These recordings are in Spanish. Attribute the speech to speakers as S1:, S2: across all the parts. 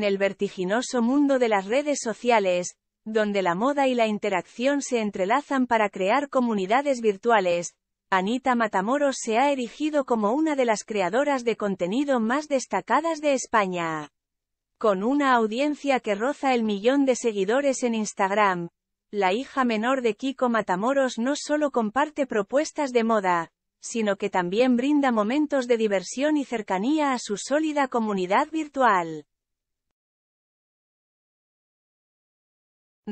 S1: en el vertiginoso mundo de las redes sociales, donde la moda y la interacción se entrelazan para crear comunidades virtuales, Anita Matamoros se ha erigido como una de las creadoras de contenido más destacadas de España. Con una audiencia que roza el millón de seguidores en Instagram, la hija menor de Kiko Matamoros no solo comparte propuestas de moda, sino que también brinda momentos de diversión y cercanía a su sólida comunidad virtual.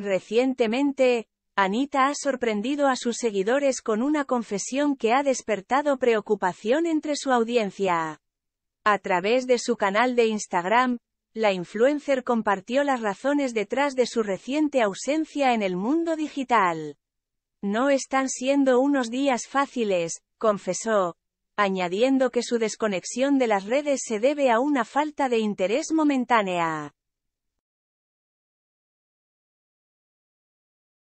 S1: Recientemente, Anita ha sorprendido a sus seguidores con una confesión que ha despertado preocupación entre su audiencia. A través de su canal de Instagram, la influencer compartió las razones detrás de su reciente ausencia en el mundo digital. No están siendo unos días fáciles, confesó, añadiendo que su desconexión de las redes se debe a una falta de interés momentánea.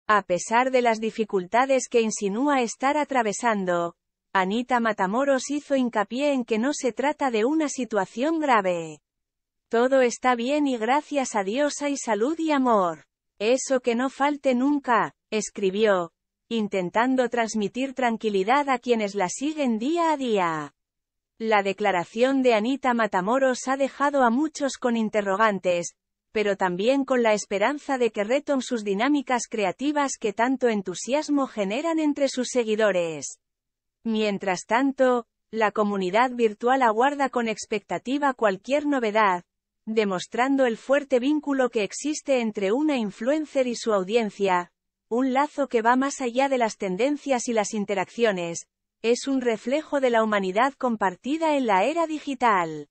S1: A pesar de las dificultades que insinúa estar atravesando, Anita Matamoros hizo hincapié en que no se trata de una situación grave. Todo está bien y gracias a Dios hay salud y amor. Eso que no falte nunca, escribió, intentando transmitir tranquilidad a quienes la siguen día a día. La declaración de Anita Matamoros ha dejado a muchos con interrogantes, pero también con la esperanza de que retomen sus dinámicas creativas que tanto entusiasmo generan entre sus seguidores. Mientras tanto, la comunidad virtual aguarda con expectativa cualquier novedad, demostrando el fuerte vínculo que existe entre una influencer y su audiencia, un lazo que va más allá de las tendencias y las interacciones, es un reflejo de la humanidad compartida en la era digital.